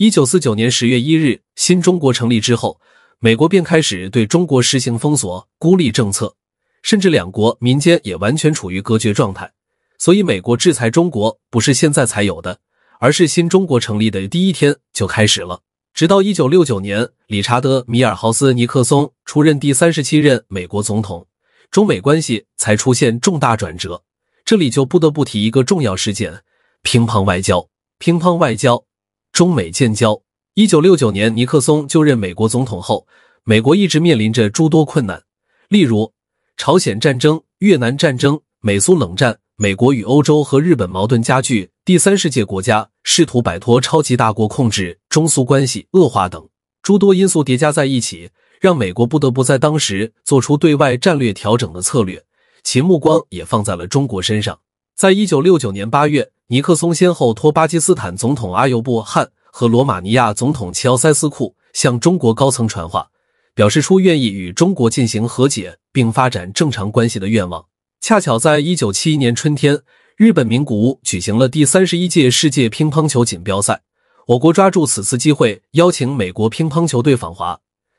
一九四九年十月一日，新中国成立之后，美国便开始对中国实行封锁、孤立政策，甚至两国民间也完全处于隔绝状态。所以，美国制裁中国不是现在才有的，而是新中国成立的第一天就开始了。直到一九六九年，理查德·米尔豪斯·尼克松出任第三十七任美国总统，中美关系才出现重大转折。这里就不得不提一个重要事件——乒乓外交。乒乓外交。中美建交。一九六九年，尼克松就任美国总统后，美国一直面临着诸多困难，例如朝鲜战争、越南战争、美苏冷战、美国与欧洲和日本矛盾加剧、第三世界国家试图摆脱超级大国控制、中苏关系恶化等诸多因素叠加在一起，让美国不得不在当时做出对外战略调整的策略，其目光也放在了中国身上。在一九六九年八月。尼克松先后托巴基斯坦总统阿尤布·汗和罗马尼亚总统齐奥塞斯库向中国高层传话，表示出愿意与中国进行和解并发展正常关系的愿望。恰巧在1971年春天，日本名古屋举行了第三十一届世界乒乓球锦标赛。我国抓住此次机会，邀请美国乒乓球队访华，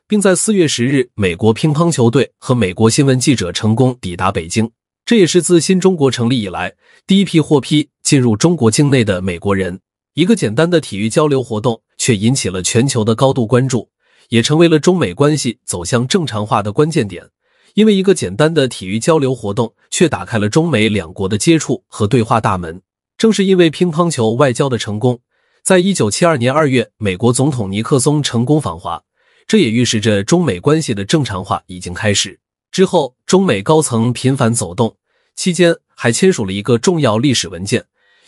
并在4月10日，美国乒乓球队和美国新闻记者成功抵达北京。这也是自新中国成立以来第一批获批。进入中国境内的美国人，一个简单的体育交流活动却引起了全球的高度关注，也成为了中美关系走向正常化的关键点。因为一个简单的体育交流活动却打开了中美两国的接触和对话大门。正是因为乒乓球外交的成功，在一九七二年二月，美国总统尼克松成功访华，这也预示着中美关系的正常化已经开始。之后，中美高层频繁走动，期间还签署了一个重要历史文件。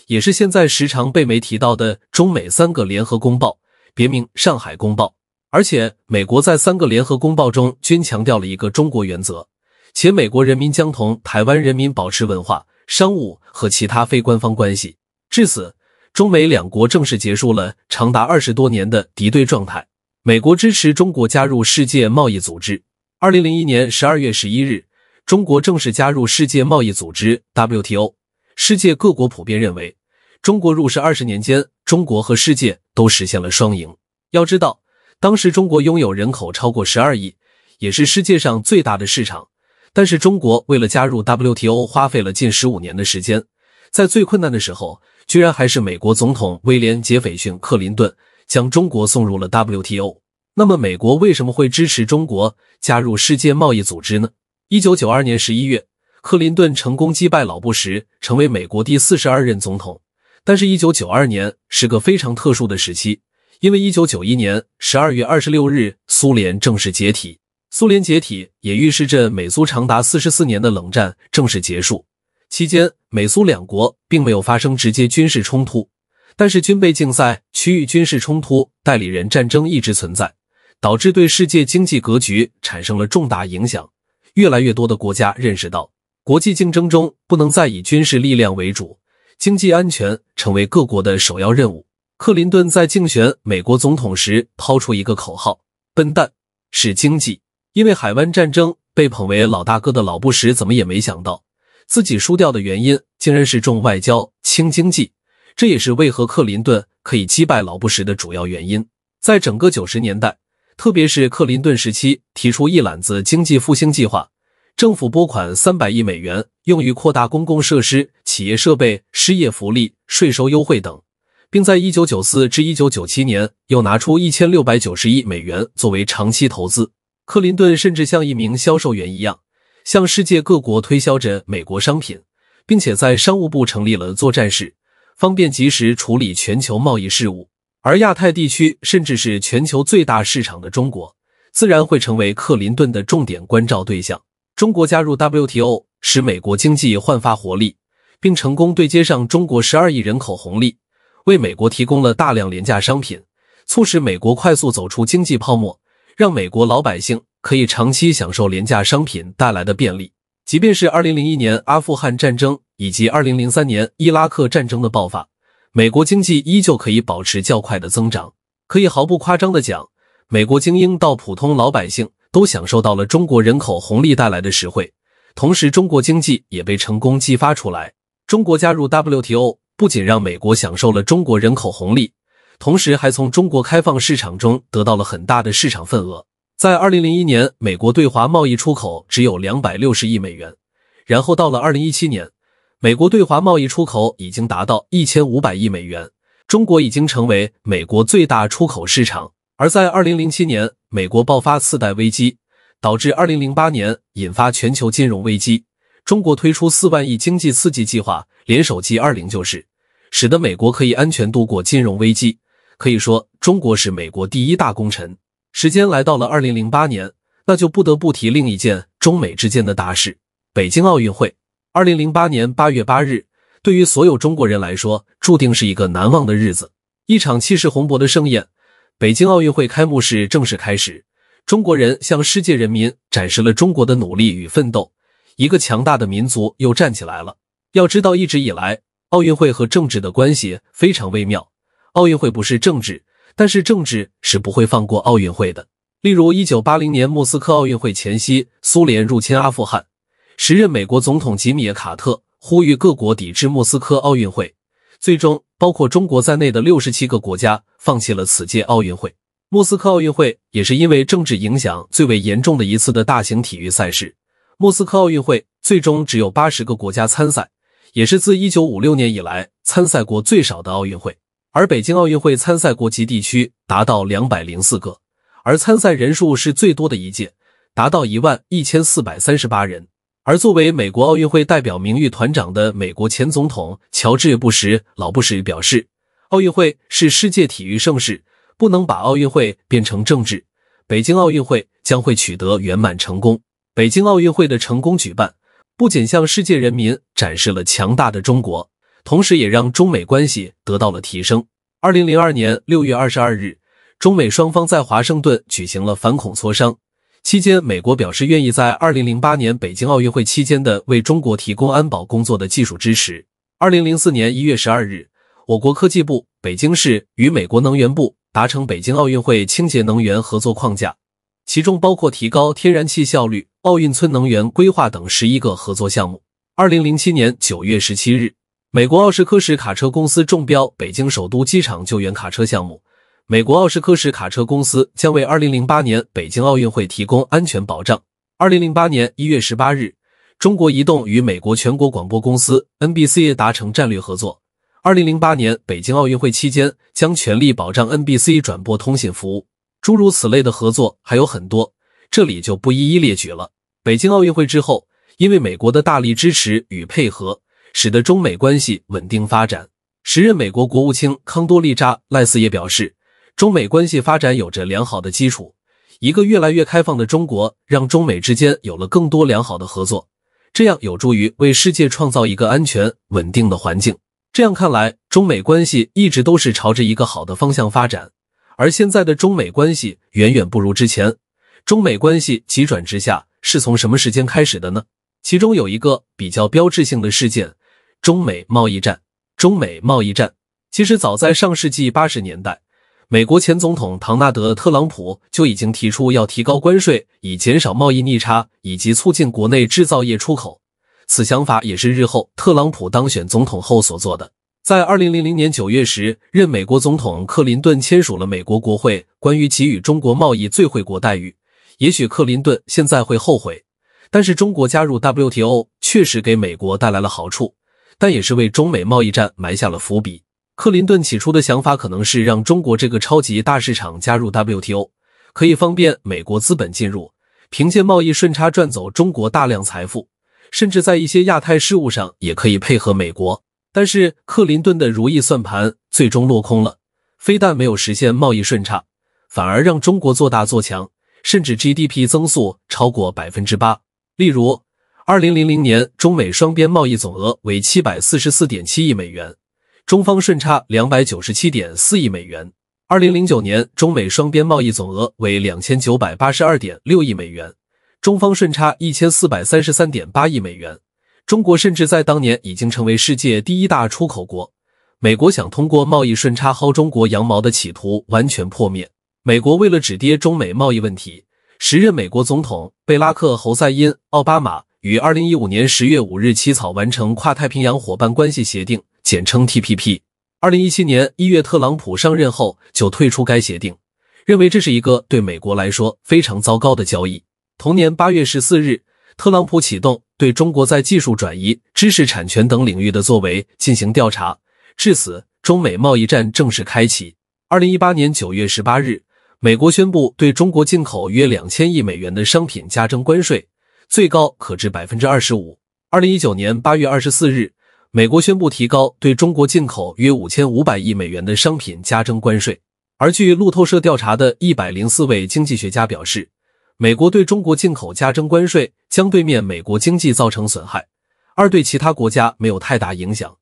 也是现在时常被媒提到的中美三个联合公报，别名《上海公报》，而且美国在三个联合公报中均强调了一个中国原则，且美国人民将同台湾人民保持文化、商务和其他非官方关系。至此，中美两国正式结束了长达二十多年的敌对状态。美国支持中国加入世界贸易组织。二零零一年十二月十一日，中国正式加入世界贸易组织 （WTO）。世界各国普遍认为，中国入世二十年间，中国和世界都实现了双赢。要知道，当时中国拥有人口超过十二亿，也是世界上最大的市场。但是，中国为了加入 WTO，花费了近十五年的时间，在最困难的时候，居然还是美国总统威廉·杰斐逊·克林顿将中国送入了 WTO。那么，美国为什么会支持中国加入世界贸易组织呢？一九九二年十一月。克林顿成功击败老布什，成为美国第四十二任总统。但是，一九九二年是个非常特殊的时期，因为一九九一年十二月二十六日，苏联正式解体。苏联解体也预示着美苏长达四十四年的冷战正式结束。期间，美苏两国并没有发生直接军事冲突，但是军备竞赛、区域军事冲突、代理人战争一直存在，导致对世界经济格局产生了重大影响。越来越多的国家认识到。国际竞争中不能再以军事力量为主，经济安全成为各国的首要任务。克林顿在竞选美国总统时抛出一个口号：“笨蛋是经济。”因为海湾战争被捧为老大哥的老布什，怎么也没想到自己输掉的原因竟然是重外交轻经济。这也是为何克林顿可以击败老布什的主要原因。在整个九十年代，特别是克林顿时期，提出一揽子经济复兴计划。政府拨款三百亿美元用于扩大公共设施、企业设备、失业福利、税收优惠等，并在一九九四至一九九七年又拿出一千六百九十亿美元作为长期投资。克林顿甚至像一名销售员一样，向世界各国推销着美国商品，并且在商务部成立了作战室，方便及时处理全球贸易事务。而亚太地区，甚至是全球最大市场的中国，自然会成为克林顿的重点关照对象。中国加入 WTO，使美国经济焕发活力，并成功对接上中国十二亿人口红利，为美国提供了大量廉价商品，促使美国快速走出经济泡沫，让美国老百姓可以长期享受廉价商品带来的便利。即便是2001年阿富汗战争以及2003年伊拉克战争的爆发，美国经济依旧可以保持较快的增长。可以毫不夸张的讲，美国精英到普通老百姓。都享受到了中国人口红利带来的实惠，同时中国经济也被成功激发出来。中国加入 WTO 不仅让美国享受了中国人口红利，同时还从中国开放市场中得到了很大的市场份额。在二零零一年，美国对华贸易出口只有两百六十亿美元，然后到了二零一七年，美国对华贸易出口已经达到一千五百亿美元，中国已经成为美国最大出口市场。而在二零零七年，美国爆发次贷危机，导致二零零八年引发全球金融危机。中国推出四万亿经济刺激计划，联手 G 二零，就是使得美国可以安全度过金融危机。可以说，中国是美国第一大功臣。时间来到了二零零八年，那就不得不提另一件中美之间的大事——北京奥运会。二零零八年八月八日，对于所有中国人来说，注定是一个难忘的日子。一场气势宏博的盛宴。北京奥运会开幕式正式开始，中国人向世界人民展示了中国的努力与奋斗，一个强大的民族又站起来了。要知道，一直以来，奥运会和政治的关系非常微妙。奥运会不是政治，但是政治是不会放过奥运会的。例如，1980年莫斯科奥运会前夕，苏联入侵阿富汗，时任美国总统吉米·卡特呼吁各国抵制莫斯科奥运会，最终。包括中国在内的六十七个国家放弃了此届奥运会。莫斯科奥运会也是因为政治影响最为严重的一次的大型体育赛事。莫斯科奥运会最终只有八十个国家参赛，也是自一九五六年以来参赛国最少的奥运会。而北京奥运会参赛国及地区达到两百零四个，而参赛人数是最多的一届，达到一万一千四百三十八人。而作为美国奥运会代表名誉团长的美国前总统乔治·布什，老布什表示：“奥运会是世界体育盛事，不能把奥运会变成政治。北京奥运会将会取得圆满成功。北京奥运会的成功举办，不仅向世界人民展示了强大的中国，同时也让中美关系得到了提升。”二零零二年六月二十二日，中美双方在华盛顿举行了反恐磋商。期间，美国表示愿意在二零零八年北京奥运会期间的为中国提供安保工作的技术支持。二零零四年一月十二日，我国科技部、北京市与美国能源部达成北京奥运会清洁能源合作框架，其中包括提高天然气效率、奥运村能源规划等十一个合作项目。二零零七年九月十七日，美国奥什科什卡车公司中标北京首都机场救援卡车项目。美国奥什科什卡车公司将为二零零八年北京奥运会提供安全保障。二零零八年一月十八日，中国移动与美国全国广播公司 NBC 达成战略合作，二零零八年北京奥运会期间将全力保障 NBC 转播通信服务。诸如此类的合作还有很多，这里就不一一列举了。北京奥运会之后，因为美国的大力支持与配合，使得中美关系稳定发展。时任美国国务卿康多利扎赖斯也表示。中美关系发展有着良好的基础，一个越来越开放的中国，让中美之间有了更多良好的合作，这样有助于为世界创造一个安全稳定的环境。这样看来，中美关系一直都是朝着一个好的方向发展，而现在的中美关系远远不如之前。中美关系急转直下，是从什么时间开始的呢？其中有一个比较标志性的事件，中美贸易战。中美贸易战其实早在上世纪八十年代。美国前总统唐纳德·特朗普就已经提出要提高关税，以减少贸易逆差以及促进国内制造业出口。此想法也是日后特朗普当选总统后所做的。在二零零零年九月时，任美国总统克林顿签署了美国国会关于给予中国贸易最惠国待遇。也许克林顿现在会后悔，但是中国加入 WTO 确实给美国带来了好处，但也是为中美贸易战埋下了伏笔。克林顿起初的想法可能是让中国这个超级大市场加入 WTO，可以方便美国资本进入，凭借贸易顺差赚走中国大量财富，甚至在一些亚太事务上也可以配合美国。但是克林顿的如意算盘最终落空了，非但没有实现贸易顺差，反而让中国做大做强，甚至 GDP 增速超过百分之八。例如，二零零零年中美双边贸易总额为七百四十四点七亿美元。中方顺差两百九十七点四亿美元。二零零九年，中美双边贸易总额为两千九百八十二点六亿美元，中方顺差一千四百三十三点八亿美元。中国甚至在当年已经成为世界第一大出口国。美国想通过贸易顺差薅中国羊毛的企图完全破灭。美国为了止跌中美贸易问题，时任美国总统贝拉克·侯赛因·奥巴马于二零一五年十月五日起草完成《跨太平洋伙伴关系协定》。简称 TPP。二零一七年一月，特朗普上任后就退出该协定，认为这是一个对美国来说非常糟糕的交易。同年八月十四日，特朗普启动对中国在技术转移、知识产权等领域的作为进行调查，至此，中美贸易战正式开启。二零一八年九月十八日，美国宣布对中国进口约两千亿美元的商品加征关税，最高可至百分之二十五。二零一九年八月二十四日。美国宣布提高对中国进口约五千五百亿美元的商品加征关税。而据路透社调查的一百零四位经济学家表示，美国对中国进口加征关税将对面美国经济造成损害，而对其他国家没有太大影响，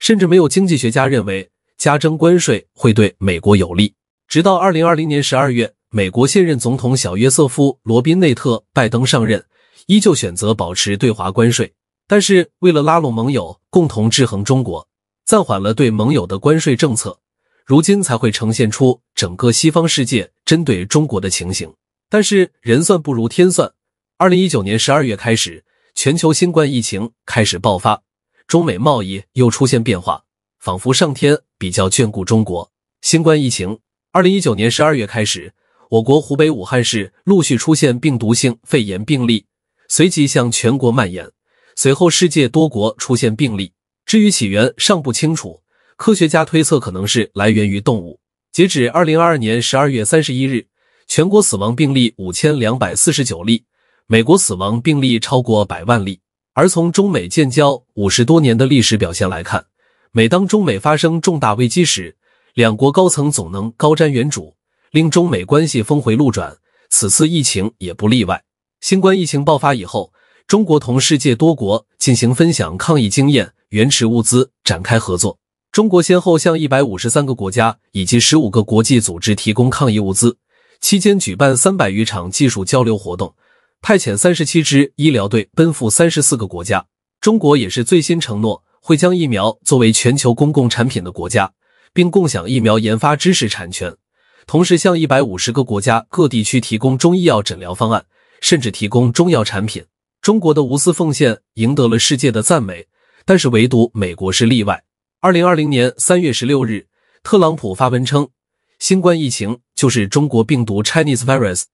甚至没有经济学家认为加征关税会对美国有利。直到二零二零年十二月，美国现任总统小约瑟夫·罗宾内特·拜登上任，依旧选择保持对华关税。但是，为了拉拢盟友，共同制衡中国，暂缓了对盟友的关税政策，如今才会呈现出整个西方世界针对中国的情形。但是，人算不如天算。二零一九年十二月开始，全球新冠疫情开始爆发，中美贸易又出现变化，仿佛上天比较眷顾中国。新冠疫情，二零一九年十二月开始，我国湖北武汉市陆续出现病毒性肺炎病例，随即向全国蔓延。随后，世界多国出现病例，至于起源尚不清楚。科学家推测可能是来源于动物。截止二零二二年十二月三十一日，全国死亡病例五千两百四十九例，美国死亡病例超过百万例。而从中美建交五十多年的历史表现来看，每当中美发生重大危机时，两国高层总能高瞻远瞩，令中美关系峰回路转。此次疫情也不例外。新冠疫情爆发以后。中国同世界多国进行分享抗疫经验、援驰物资、展开合作。中国先后向一百五十三个国家以及十五个国际组织提供抗疫物资，期间举办三百余场技术交流活动，派遣三十七支医疗队奔赴三十四个国家。中国也是最新承诺会将疫苗作为全球公共产品的国家，并共享疫苗研发知识产权，同时向一百五十个国家各地区提供中医药诊疗方案，甚至提供中药产品。中国的无私奉献赢得了世界的赞美，但是唯独美国是例外。二零二零年三月十六日，特朗普发文称，新冠疫情就是中国病毒 （Chinese virus），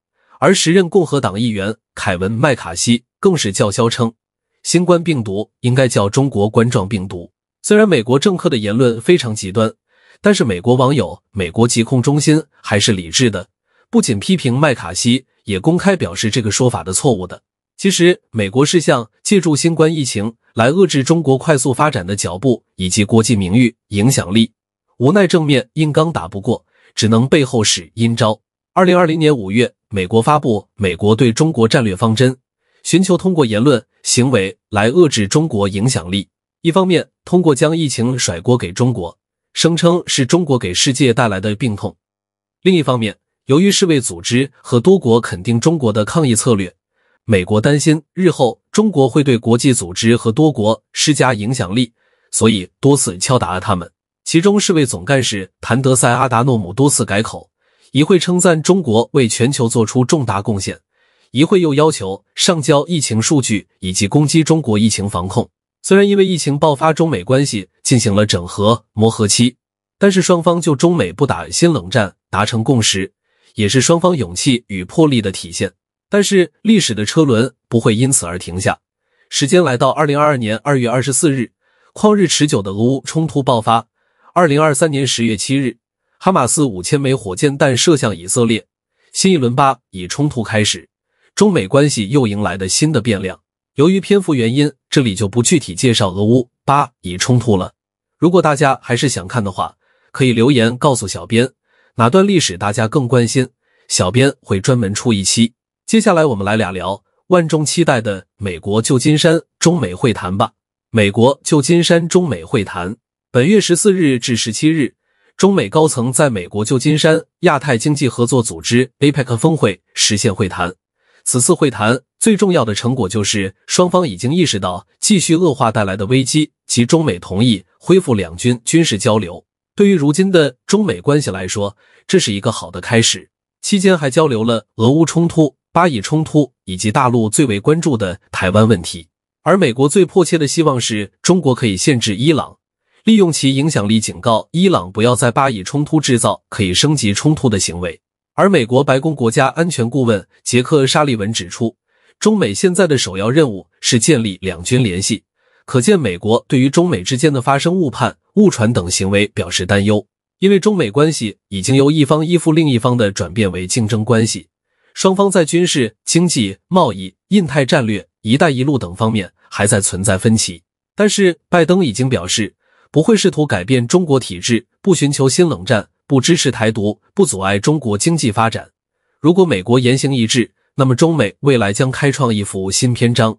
而时任共和党议员凯文·麦卡锡更是叫嚣称，新冠病毒应该叫中国冠状病毒。虽然美国政客的言论非常极端，但是美国网友、美国疾控中心还是理智的，不仅批评麦卡锡，也公开表示这个说法的错误的。其实，美国是想借助新冠疫情来遏制中国快速发展的脚步以及国际名誉影响力，无奈正面硬刚打不过，只能背后使阴招。二零二零年五月，美国发布《美国对中国战略方针》，寻求通过言论行为来遏制中国影响力。一方面，通过将疫情甩锅给中国，声称是中国给世界带来的病痛；另一方面，由于世卫组织和多国肯定中国的抗疫策略。美国担心日后中国会对国际组织和多国施加影响力，所以多次敲打了他们。其中，世卫总干事谭德塞阿达诺姆多次改口，一会称赞中国为全球做出重大贡献，一会又要求上交疫情数据以及攻击中国疫情防控。虽然因为疫情爆发，中美关系进行了整合磨合期，但是双方就中美不打新冷战达成共识，也是双方勇气与魄力的体现。但是历史的车轮不会因此而停下。时间来到二零二二年二月二十四日，旷日持久的俄乌冲突爆发。二零二三年十月七日，哈马斯五千枚火箭弹射向以色列，新一轮巴以冲突开始。中美关系又迎来了新的变量。由于篇幅原因，这里就不具体介绍俄乌巴以冲突了。如果大家还是想看的话，可以留言告诉小编哪段历史大家更关心，小编会专门出一期。接下来我们来俩聊万众期待的美国旧金山中美会谈吧。美国旧金山中美会谈，本月十四日至十七日，中美高层在美国旧金山亚太经济合作组织 （APEC） 峰会实现会谈。此次会谈最重要的成果就是双方已经意识到继续恶化带来的危机，及中美同意恢复两军军事交流。对于如今的中美关系来说，这是一个好的开始。期间还交流了俄乌冲突。巴以冲突以及大陆最为关注的台湾问题，而美国最迫切的希望是中国可以限制伊朗，利用其影响力警告伊朗不要在巴以冲突制造可以升级冲突的行为。而美国白宫国家安全顾问杰克·沙利文指出，中美现在的首要任务是建立两军联系。可见，美国对于中美之间的发生误判、误传等行为表示担忧，因为中美关系已经由一方依附另一方的转变为竞争关系。双方在军事、经济、贸易、印太战略、一带一路等方面还在存在分歧，但是拜登已经表示不会试图改变中国体制，不寻求新冷战，不支持台独，不阻碍中国经济发展。如果美国言行一致，那么中美未来将开创一幅新篇章。